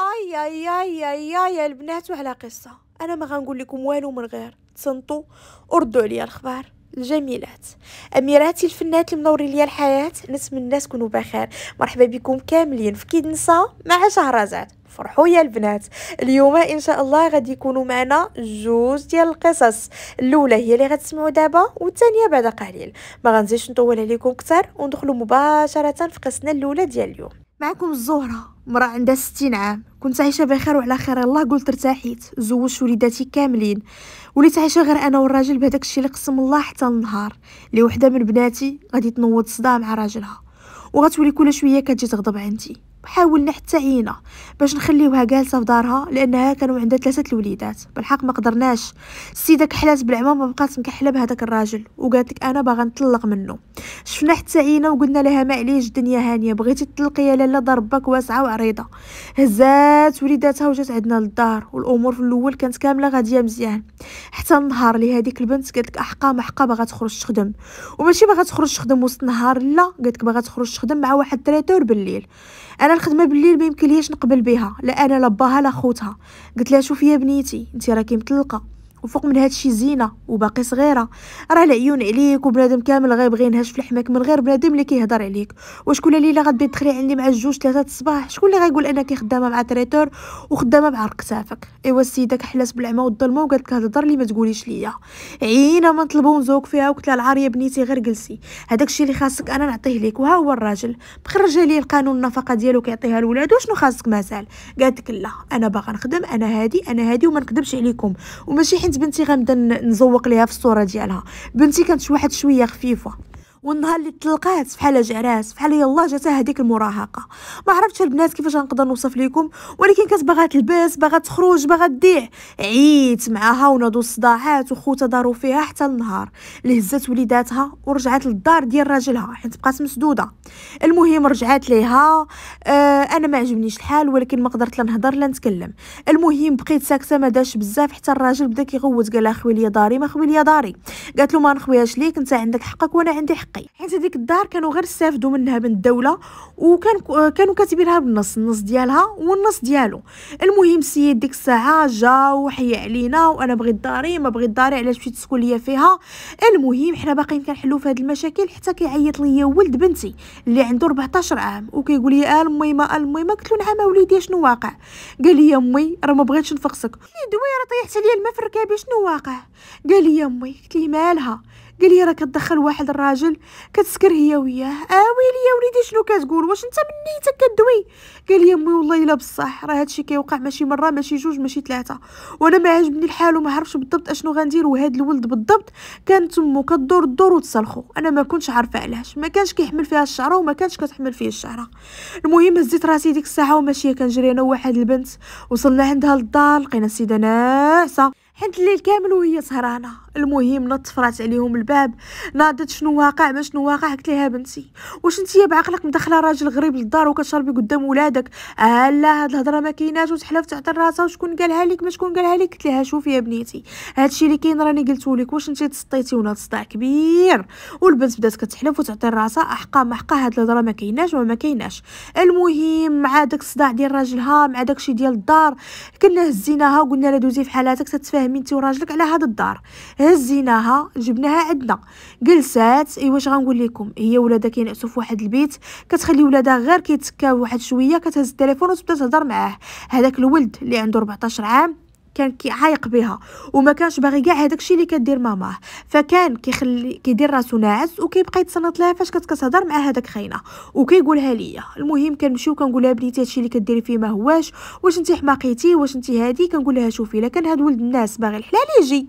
اي اي اي اي يا البنات وعلى قصه انا ما غنقول لكم والو من غير تصنتوا وردوا عليا الخبر الجميلات اميراتي الفنات اللي منورين ليا الحياه نتمنى تكونوا بخير مرحبا بكم كاملين في كيدنسا مع شهرزاد فرحوا يا البنات اليوم ان شاء الله غادي يكونوا معنا جوج ديال القصص الاولى هي اللي غتسمعوا دابا والثانيه بعد قليل ما غنزيدش نطول عليكم اكثر وندخلوا مباشره في قصتنا الاولى ديال اليوم معكم الزهرة مرا عندها ستين عام كنت عايشة بخير وعلى خير الله قلت ارتاحيت زوجت وليداتي كاملين وليت عايشة غير أنا والراجل بهداك الشي اللي قسم الله حتى النهار لوحدة وحدة من بناتي غادي تنوض صداع مع راجلها وغتولي كل شوية كتجي تغضب عندي حاولنا حتى عينا باش نخليوها جالسه في دارها لانها كانوا عندها ثلاثه الوليدات بالحق ما قدرناش السيده كحلات بالعمى ما بقات مكحله بهذاك الراجل وقالت لك انا باغا نطلق منه شفنا حتى عينا وقلنا لها معليش الدنيا هانيه بغيتي تطلقي يا لاله ضربك واسعه وعريضه هزات وليداتها وجات عندنا للدار والامور في الاول كانت كامله غاديه مزيان حتى النهار اللي هذيك البنت قالت لك احقا محقا باغا تخرج تخدم وماشي باغا تخرج تخدم وسط النهار لا قالت لك باغا تخرج تخدم مع واحد التريتور بالليل انا انا الخدمه بالليل ما يمكن ليش نقبل بها لا انا لا باها لا خوتها قلت لها شوفي يا بنيتي انت راكي مطلقه وفوق من هادشي زينه وباقي صغيره راه العيون عليك وبنادم كامل غيبغي ينهش في لحمك من غير بنادم اللي كيهضر عليك كل ليله غادي تدخلي عندي مع الجوج ثلاثه الصباح شكون اللي غيقول انك خدامه مع تريتور وخدامه مع كتافك ايوا السيده كحلات بالعمى والظلمه وقالت لك هضر الهضر ما تقوليش ليا عينا ما نطلبو نزوق فيها وقلت لها العاريه بنيتي غير جلسي هذاك الشيء اللي خاصك انا نعطيه ليك وها هو الراجل مخرج لي القانون النفقه ديالو كيعطيها لولادو شنو خاصك مازال قالت لك لا انا باغا نخدم انا هادي انا هادي وما نكذبش عليكم وماشي كانت بنتي غنبدا نزوق ليها في الصوره ديالها بنتي كانت واحد شويه خفيفه والنهار اللي تلقات فحال جراس فحال يلاه جاتها هذيك المراهقه ما عرفتش البنات كيفاش غنقدر نوصف لكم ولكن كانت باغا تلبس باغا تخرج باغا تضيع عييت معاها ونادو الصداعات وخوتها داروا فيها حتى النهار اللي هزات وليداتها ورجعت للدار ديال راجلها حيت بقات مسدوده المهم رجعات ليها آه انا ما عجبنيش الحال ولكن ما قدرت لا نهضر لا نتكلم المهم بقيت ساكته ما داش بزاف حتى الراجل بدا كيغوت قال لها خوي ليا داري ما خوي ليا داري قالت له ما نخويهاش ليك انت عندك حقك وانا عندي حق حقي حيت هذيك الدار كانوا غير استافدوا منها من الدوله وكان آه، كانوا كاتبينها بالنص النص ديالها والنص ديالو المهم السيد ديك الساعه جا وحي علينا وانا بغيت داري ما بغيت داري علاش مشيت تسكن ليا فيها المهم حنا باقيين كنحلو في هذه المشاكل حتى كيعيط ليا ولد بنتي اللي عنده 14 عام وكيقول لي الميمه الميمه آه، قلت له نعم اوليدي شنو واقع قال لي امي راه ما بغيتش نفقسك قلت دوي راه طيحت ليا الماء في ركابي شنو واقع قال لي امي قلت ليه مالها قال لي راه كتدخل واحد الراجل كتسكر هي وياه اه ويلي يا وليدي شنو كتقول واش انت من نيتك كدوي قال لي امي والله الا بصح راه هادشي كيوقع ماشي مره ماشي جوج ماشي ثلاثه وانا ما عاجبني الحال وما عرفتش بالضبط اشنو غندير وهاد الولد بالضبط كان تمو كدور الدور وتسلخو انا ما كنتش عارفه علاش ما كانش كيحمل فيها الشعره وما كانش كتحمل فيه الشعره المهم هزيت راسي ديك الساعه وماشيه كنجري انا وواحد البنت وصلنا عندها للدار لقينا السيده ناعسه حنت الليل كامل وهي سهرانه المهم نطفرات عليهم الباب نادت شنو واقع ما شنو واقع قلت لها بنتي واش انت بعقلك مدخله راجل غريب للدار وكتشربي قدام ولادك آه لا هاد الهضره ما كايناش وتحلف تعطي راسها وشكون قالها لك ما شكون قالها لك قلت لها شوفي يا بنيتي هادشي اللي كاين راني قلت لك واش انت تسطيتي ولا تصداع كبير والبنت بدات كتحلف وتعطي راسها احقا محقا هاد الهضره ما كايناش وما كايناش المهم مع داك الصداع ديال راجلها مع داكشي ديال الدار كنا هزيناها وقلنا لها دوزي في حالاتك تتفاهمي انت وراجلك على هاد الدار هزيناها جبناها عندنا جلسات ايوا واش غنقول لكم هي ولادها كينعسوا في واحد البيت كتخلي ولادها غير كيتكاو واحد شويه كتهز التليفون وتبدا تهضر معاه هذاك الولد اللي عنده 14 عام كان عايق بها وما كانش باغي كاع هذاك اللي كدير ماماه فكان كيخلي كيدير راسو ناعس وكيبقى يتصنت لها فاش كتكتهضر مع هذاك خاينه وكيقولها ليا المهم كنمشيو لها بنيتي هادشي اللي كديري فيه ما هواش واش انت حماقيتي واش انت هادي كنقول لها شوفي الا كان هاد ولد الناس باغي الحلال يجي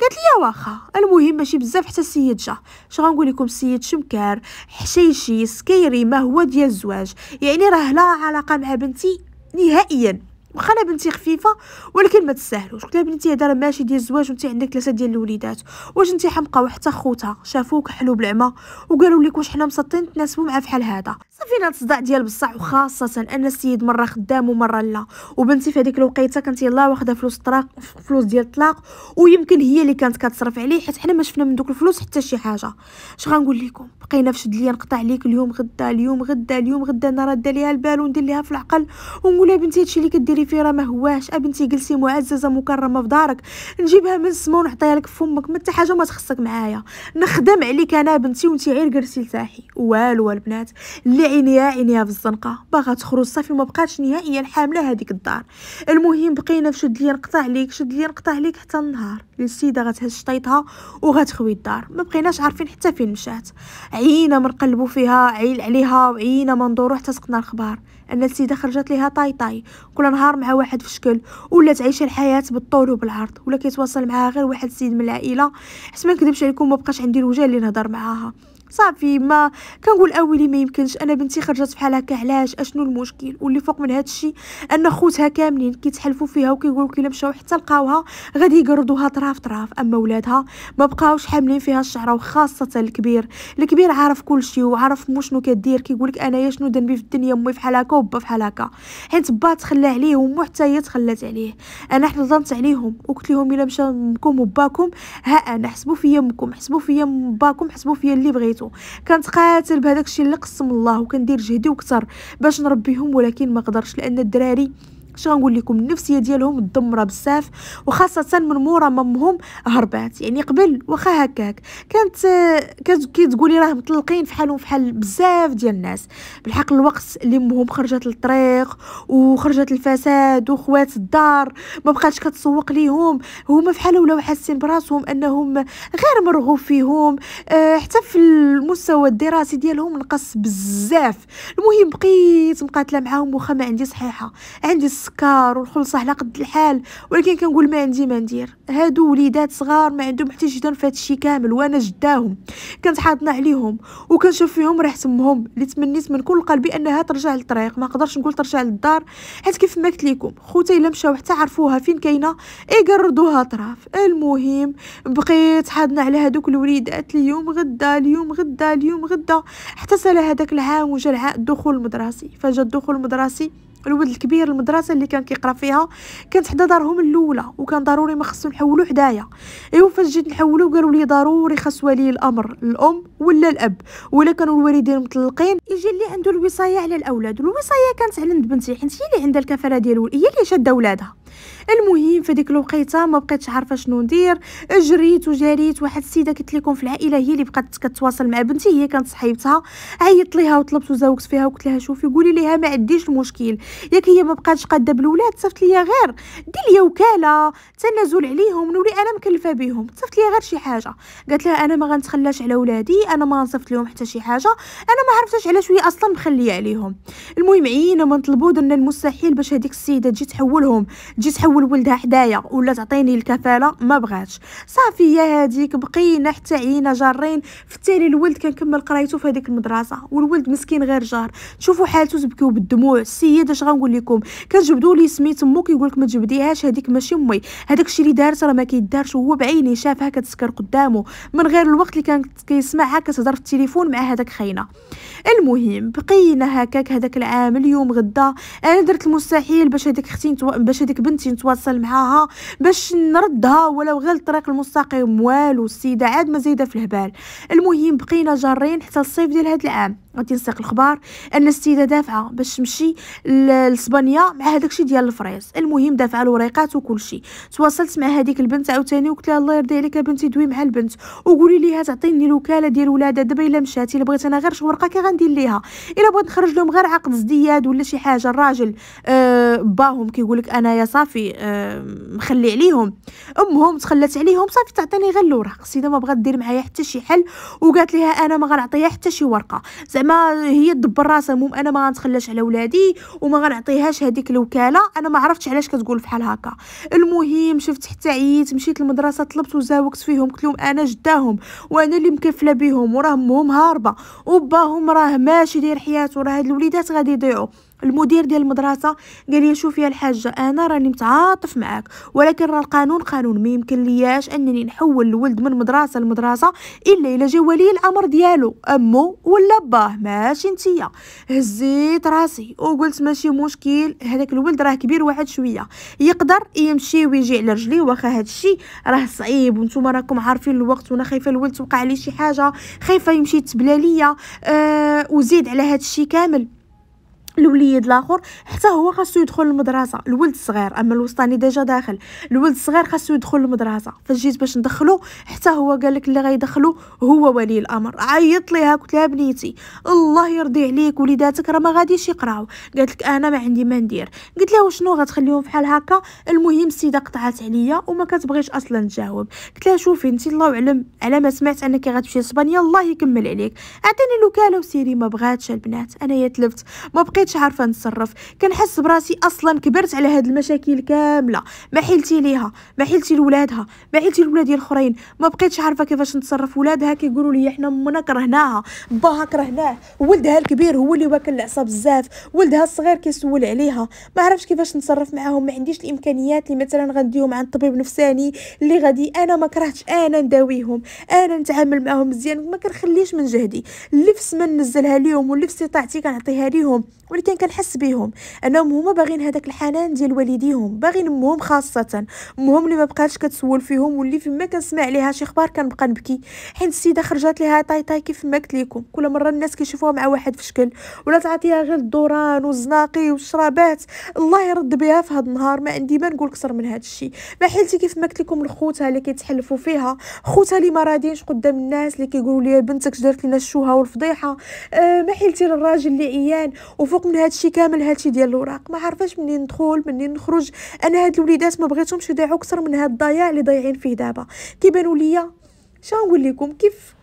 قالت لي واخا المهم ماشي بزاف حتى السيد جا اش غنقول لكم السيد شمكار حشيشي سكيري ما هو ديال الزواج يعني راه لا علاقه مع بنتي نهائيا واخا انا بنتي خفيفه ولكن ما تستاهلوش قلت لها بنتي هذا راه ماشي ديال الزواج وانت عندك ثلاثه ديال الوليدات واش انت حمقه وحتى خوتها شافوك حلو بالعمى وقالوا لك واش حنا مسطين تناسبوا مع فحال هذا صافينا الصداع ديال بصح وخاصه ان السيد مره خدام ومره لا وبنتي في هذيك الوقيته كانت يلاه واخده فلوس طلاق فلوس ديال الطلاق ويمكن هي اللي كانت كتصرف عليه حيت حنا ما شفنا من دوك الفلوس حتى شي حاجه اش غنقول لكم بقينا في شد ليا نقطع ليك اليوم غدا اليوم غدا اليوم غدا انا راه دالي البال وندير ليها في العقل ونقول لها بنتي هادشي اللي كديري الوظيفي راه ما هواش ابنتي جلسي معززه مكرمه في دارك نجيبها من السما ونعطيها لك فمك ما حاجه ما تخصك معايا نخدم عليك انا بنتي وانت غير جلسي لتاحي والو البنات اللي عينيها عينيها في الزنقه باغا تخرج صافي ما بقاتش نهائيا حامله هذيك الدار المهم بقينا في شد لي نقطع عليك شد لي نقطع ليك حتى النهار السيده غتهز شطيطها وغتخوي الدار ما بقيناش عارفين حتى فين مشات عينا منقلبوا فيها عيل عليها وعينا ما ندورو حتى سقنا الخبار ان السيده خرجت ليها طاي طاي كل نهار مع واحد في شكل ولات عايشه الحياه بالطول وبالعرض ولا كيتواصل معها غير واحد السيد من العائله حيت ما نكذبش عليكم ما بقاش عندي الوجه اللي نهضر معاها صافي ما كنقول اولي ما يمكنش انا بنتي خرجت بحال هكا علاش اشنو المشكل واللي فوق من هذا الشيء ان خوتها كاملين كيتحلفوا فيها وكيقولوا كي مشاو حتى لقاوها غادي يقردوها طراف طراف اما ولادها ما بقاوش حاملين فيها الشعره وخاصه الكبير الكبير عارف كل شيء وعارف مو شنو كدير كيقول لك انايا شنو ذنبي في الدنيا امي بحال هكا وبا بحال هكا حيت با تخلى عليه ومو حتى هي تخلات عليه انا حضنت عليهم وقلت لهم الا مشى امكم وباكم ها انا حسبوا فيا امكم حسبوا فيا باكم حسبوا فيا اللي بغيتو كانت كنتقاتل بهذاك الشيء اللي قسم الله وكندير جهدي وكثر باش نربيهم ولكن ما قدرش لان الدراري اش غنقول لكم النفسيه ديالهم مدمره بزاف وخاصه من مورا مامهم هربات يعني قبل واخا هكاك كانت كي كتقولي راه مطلقين فحالهم فحال بزاف ديال الناس بالحق الوقت اللي مهم خرجت للطريق وخرجت الفساد وخوات الدار ما بقاتش كتسوق ليهم هما فحال ولاو حاسين براسهم انهم غير مرغوب فيهم آه، حتى في المستوى الدراسي ديالهم نقص بزاف المهم بقيت مقاتله معاهم واخا ما عندي صحيحه عندي السكر والخلصه على قد الحال ولكن كنقول ما عندي ما ندير هادو وليدات صغار ما عندهم حتى جدان في هادشي كامل وانا جداهم كنت حاضنه عليهم وكنشوف فيهم ريحه امهم اللي تمنيت من كل قلبي انها ترجع للطريق ما نقدرش نقول ترجع للدار حيت كيف ما قلت لكم خوتي الا مشاو حتى عرفوها فين كاينه يقردوها طراف المهم بقيت حاضنه على هادوك الوليدات اليوم غدا اليوم غدا اليوم غدا حتى سالا هذاك العام وجا الدخول المدرسي فجا الدخول المدرسي الولد الكبير المدرسه اللي كان كيقرا فيها كانت حدا دارهم الاولى وكان ضروري ما خصو نحولو حدايا ايوا فاش جيت نحولو قالوا لي ضروري خاص ولي الامر الام ولا الاب ولا كانوا الوالدين مطلقين يجي اللي عنده الوصايه على الاولاد الوصايه كانت على بنتي حيت هي اللي عندها الكفاله ديال هي اللي شاده ولادها المهم في ديك الوقيته ما بقيتش عارفه شنو ندير جريت وجريت واحد السيده قلت لكم في العائله هي اللي بقات كتواصل مع بنتي هي كانت صاحبتها عيطت ليها وطلبت وزوجت فيها وقلت لها شوفي قولي ليها ما عنديش المشكل ياك هي ما بقاتش قاده بالولاد صفت ليا غير دير ليا وكاله تنازل عليهم نولي انا مكلفه بهم صفت ليا غير شي حاجه قالت لها انا ما غنتخلاش على ولادي انا ما غنصيفط لهم حتى شي حاجه انا ما عرفتش علاش هي اصلا مخليه عليهم المهم عينا ما نطلبوا درنا المستحيل باش هذيك السيده تجي تحولهم تجي تحول تحول ولدها حدايا ولا تعطيني الكفاله ما بغاتش صافي يا هذيك بقينا حتى عينا جارين في التالي الولد كان كمل قرايته في هذيك المدرسه والولد مسكين غير جار شوفوا حالته تبكيو بالدموع السيد اش غنقول لكم كتجبدوا لي سميت امو كيقول لك ما تجبديهاش هذيك ماشي امي هذاك الشيء اللي دارت راه ما كيدارش وهو بعيني شافها كتسكر قدامه من غير الوقت اللي كان كيسمعها كتهضر في التليفون مع هذاك خينا المهم بقينا هكاك هذاك العام اليوم غدا انا درت المستحيل باش هذيك اختي باش هذيك بنتي نتواصل معاها باش نردها ولو غير الطريق المستقيم والو السيده عاد مزيده في الهبال المهم بقينا جارين حتى الصيف ديال هاد العام غادي نسيق الخبار ان السيده دافعه باش تمشي لاسبانيا مع هذاك الشيء ديال الفريز المهم دافعه الوريقات وكل شيء تواصلت مع هذيك البنت عاوتاني وقلت لها الله يرضي عليك بنتي دوي مع البنت وقولي ليها تعطيني الوكاله ديال ولادها دابا الا مشات الا بغيت انا غير شي ورقه كي غندير ليها الا بغيت نخرج لهم غير عقد ازدياد ولا شي حاجه الراجل أه باهم كيقول لك انا يا صافي أه مخلي عليهم امهم تخلات عليهم صافي تعطيني غير الوراق السيده ما بغات دير معايا حتى شي حل وقالت ليها انا ما غنعطيها حتى شي ورقه زعما هي تدبر راسها المهم انا ما غنتخلاش على ولادي وما غنعطيهاش هذيك الوكاله انا ما عرفتش علاش كتقول فحال هكا المهم شفت حتى عييت مشيت للمدرسه طلبت وزاوكت فيهم قلت لهم انا جداهم وانا اللي مكفله بهم وراه امهم هاربه وباهم راه ماشي داير حياته راه هاد الوليدات غادي يضيعوا المدير ديال المدرسه قال لي شوفي يا الحاجه انا راني متعاطف معاك ولكن راه القانون قانون ما يمكن لياش انني نحول الولد من مدرسه لمدرسه الا الى جا ولي الامر ديالو امه ولا باه ماشي انتيا هزيت راسي وقلت ماشي مشكل هذاك الولد راه كبير واحد شويه يقدر يمشي ويجي على رجلي واخا هذا الشيء راه صعيب وانتم راكم عارفين الوقت وانا خايفه الولد توقع عليه شي حاجه خايفه يمشي تبلا ليا آه وزيد على هذا الشيء كامل الوليد الاخر حتى هو خاصو يدخل المدرسه الولد الصغير اما الوسطاني ديجا داخل الولد الصغير خاصو يدخل المدرسه فجيت باش ندخلو حتى هو قالك اللي غيدخلو هو ولي الامر عيط ليها قلت لها بنيتي الله يرضي عليك وليداتك راه ما غاديش يقراو قالت لك انا ما عندي ما ندير قلت لها وشنو غتخليهم فحال هكا المهم السيده قطعت عليا وما كتبغيش اصلا تجاوب قلت لها شوفي انت الله اعلم على ما سمعت انك غتمشي لسبانيا الله يكمل عليك اعطيني الوكاله وسيري ما بغاتش البنات انا يا تلفت ما بقيت بقيتش عارفه نتصرف كنحس براسي اصلا كبرت على هاد المشاكل كامله ما حيلتي ليها ما حيلتي لولادها ما حيلتي لولاد الاخرين ما بقيتش عارفه كيفاش نتصرف ولادها كيقولوا لي حنا منا كرهناها باها كرهناه ولدها الكبير هو اللي واكل العصا بزاف ولدها الصغير كيسول عليها ما عرفتش كيفاش نتصرف معاهم ما عنديش الامكانيات اللي مثلا غنديهم عند طبيب نفساني اللي غادي انا ما كرهتش انا نداويهم انا نتعامل معاهم مزيان ما كنخليش من جهدي اللبس ما نزلها ليهم واللبس طاعتي كنعطيها ليهم ولكن كنحس بهم انهم هما باغيين هذاك الحنان ديال والديهم باغيين امهم خاصه امهم اللي ما بقاتش كتسول فيهم واللي فما كنسمع ليها شي اخبار كنبقى نبكي حيت السيده خرجت ليها طاي طاي كيف ما قلت لكم كل مره الناس كيشوفوها مع واحد في شكل ولا تعطيها غير الدوران والزناقي والشرابات الله يرد بها في هذا النهار ما عندي ما نقول اكثر من هذا الشيء ما حيلتي كيف ما قلت لكم لخوتها اللي كيتحلفوا فيها خوتها اللي ما راضينش قدام الناس اللي كيقولوا لي بنتك دارت لنا الشوهه والفضيحه أه ما حيلتي للراجل اللي عيان وفوق بالرغم من هادشي كامل هادشي ديال الوراق ما عرفاش منين ندخل منين نخرج انا هاد الوليدات ما بغيتهمش يضيعوا اكثر من هاد الضياع اللي ضايعين فيه دابا كيبانوا ليا شنو نقول لكم كيف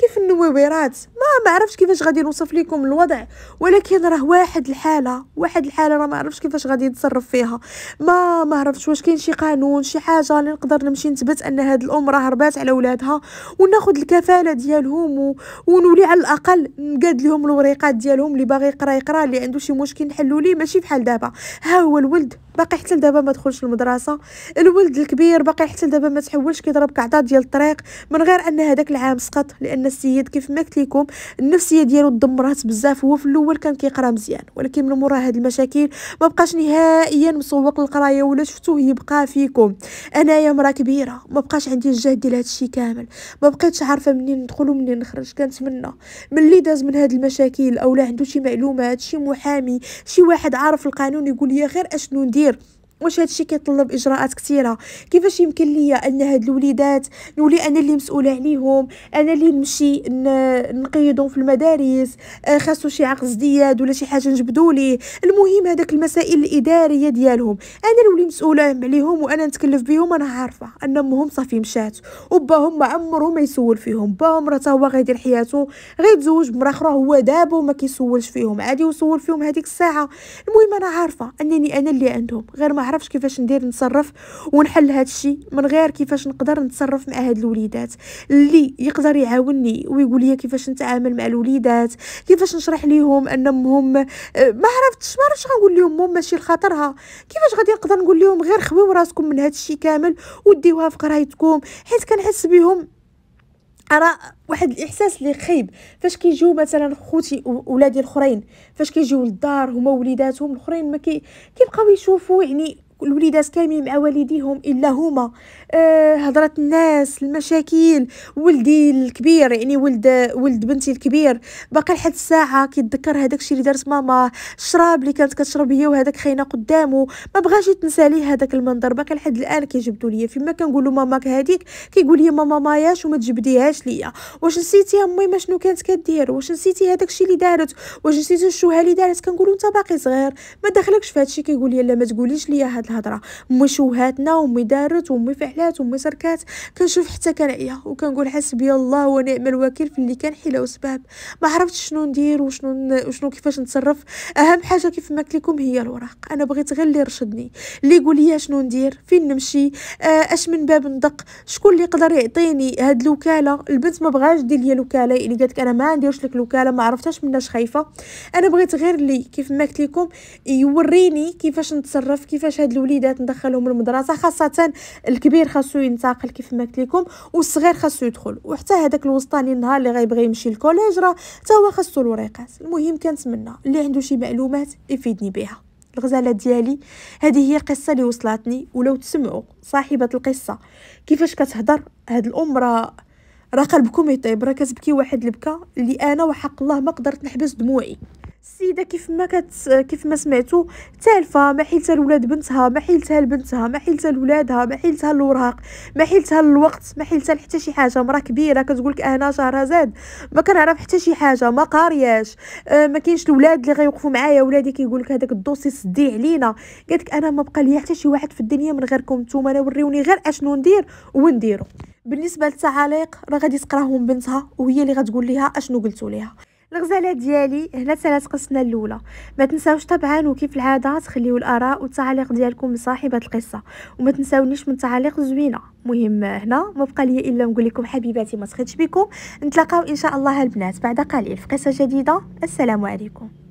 كيف النويرات ما ما كيفاش غادي نوصف لكم الوضع ولكن راه واحد الحاله واحد الحاله راه ما كيفاش غادي نتصرف فيها ما ما عرفتش واش كاين شي قانون شي حاجه اللي نقدر نمشي نثبت ان هاد الام راه هربات على ولادها وناخذ الكفاله ديالهم و... ونولي على الاقل نقاد لهم الوريقات ديالهم اللي باغي يقرا يقرا اللي عنده شي مشكل نحلو ليه ماشي بحال دابا ها هو الولد باقي حتى لدابا ما دخلش المدرسه الولد الكبير باقي حتى لدابا ما تحولش كيضرب كعطه ديال الطريق من غير ان هذاك العام سقط لان السيد كيف ما قلت لكم النفسيه ديالو دمرات بزاف هو في الاول كان كيقرا مزيان ولكن من مورا هاد المشاكل ما بقاش نهائيا مسوق للقرايه ولا شفتوه يبقى فيكم انايا مرا كبيره ما بقاش عندي الجهد ديال هادشي كامل ما بقيتش عارفه منين ندخل ومنين نخرج كنتمنى ملي داز من هاد المشاكل اولا عنده شي معلومات شي محامي شي واحد عارف القانون يقول لي غير اشنو ندير واش هادشي كيطلب اجراءات كثيره كيفاش يمكن ليا ان هاد الوليدات نولي انا اللي مسؤوله عليهم انا اللي نمشي نقيدهم في المدارس آه، خاصو شي عقد ازدياد ولا شي حاجه نجبدوا ليه المهم هذاك المسائل الاداريه ديالهم انا اللي مسؤوله عليهم وانا نتكلف بهم انا عارفه ان امهم صافي مشات وباهم ما عمره ما يسول فيهم باهم راه هو غيدير حياته غيتزوج بمرا اخرى هو دابا وما كيسولش فيهم عادي وسول فيهم هذيك الساعه المهم انا عارفه انني انا اللي عندهم غير ما نعرفش كيفاش ندير نتصرف ونحل هذا الشيء من غير كيفاش نقدر نتصرف مع هاد الوليدات اللي يقدر يعاونني ويقول لي كيفاش نتعامل مع الوليدات كيفاش نشرح ليهم ان امهم آه، ما عرفتش ما عرفتش غنقول لهم مهم ماشي لخاطرها كيفاش غادي نقدر نقول لهم غير خويو راسكم من هاد الشيء كامل وديوها في قرايتكم حيت كنحس بهم ارى واحد الاحساس اللي خايب فاش كيجيو مثلا خوتي ولادي الاخرين فاش كيجيو للدار هما وليداتهم الاخرين ما كي كيبقاو يشوفوا يعني الوليدات كاملين مع والديهم الا هما آه، هضره الناس المشاكل ولدي الكبير يعني ولد ولد بنتي الكبير باقي لحد الساعه كيتذكر هذاك الشيء اللي دارت ماما الشراب اللي كانت كتشرب هي وهذاك خينا قدامه ما بغاش يتنسى ليه هذاك المنظر باقي لحد الان كيجبدوا ليا فيما كنقول له ماماك هذيك كيقول لي ماما ماياش وما تجبديهاش ليا واش نسيتي امي ما شنو كانت كدير واش نسيتي هذاك الشيء اللي دارت واش نسيتي الشوهه اللي دارت كنقول انت باقي صغير ما دخلكش في هذا الشيء كيقول لي لا ما تقوليش ليا هاد الهضره امي شوهاتنا وامي دارت وامي فعلا حفلات ومشاركات كنشوف حتى كنعيا وكنقول حسبي الله ونعم الوكيل في اللي كان حيله وسباب ما عرفتش شنو ندير وشنو وشنو كيفاش نتصرف اهم حاجه كيف ما قلت لكم هي الوراق انا بغيت غير اللي يرشدني اللي يقول لي شنو ندير فين نمشي آه، اش من باب ندق شكون اللي يقدر يعطيني هاد الوكاله البنت ما بغاش دير لي الوكاله يعني قالت لك انا ما نديرش لك الوكاله ما عرفتهاش مناش خايفه انا بغيت غير اللي كيف ما قلت لكم يوريني كيفاش نتصرف كيفاش هاد الوليدات ندخلهم المدرسه خاصه الكبير خاصو ينتقل كيف ما قلت لكم والصغير خاصو يدخل وحتى هذاك الوسطاني النهار اللي غيبغي يمشي للكوليج راه حتى هو خاصو الوريقات المهم كنتمنى اللي عنده شي معلومات يفيدني بها الغزاله ديالي هذه هي قصه اللي وصلتني ولو تسمعوا صاحبه القصه كيفاش كتهضر هاد الام راه راه قلبكم يطيب راه كتبكي واحد البكا اللي انا وحق الله ما قدرت نحبس دموعي السيده كيف ما كت كيف ما سمعتوا تالفه ما حيلتها لولاد بنتها ما حيلتها لبنتها ما حيلتها لولادها ما حيلتها للوراق ما حيلتها للوقت ما حيلتها حتى شي حاجه مرا كبيره كتقولك انا شهرها زاد ما كنعرف حتى شي حاجه ما قارياش آه ما كاينش الولاد اللي غيوقفوا معايا ولادي كيقولك هذاك الدوسي سديه علينا قالت انا ما بقى ليا حتى شي واحد في الدنيا من غيركم نتوما انا وريوني غير اشنو ندير ونديرو بالنسبه للتعاليق راه غادي تقراهم بنتها وهي اللي غتقول ليها اشنو قلتوا ليها الغزاله ديالي هنا ثلاث قصنا الاولى ما تنساوش طبعا وكيف العاده تخليو الاراء والتعليق ديالكم لصاحبه القصه وما تنساونيش من التعاليق زوينه مهم هنا ما بقى لي الا نقول لكم حبيباتي ما سخيتش بكم نتلاقاو ان شاء الله البنات بعد قليل في قصه جديده السلام عليكم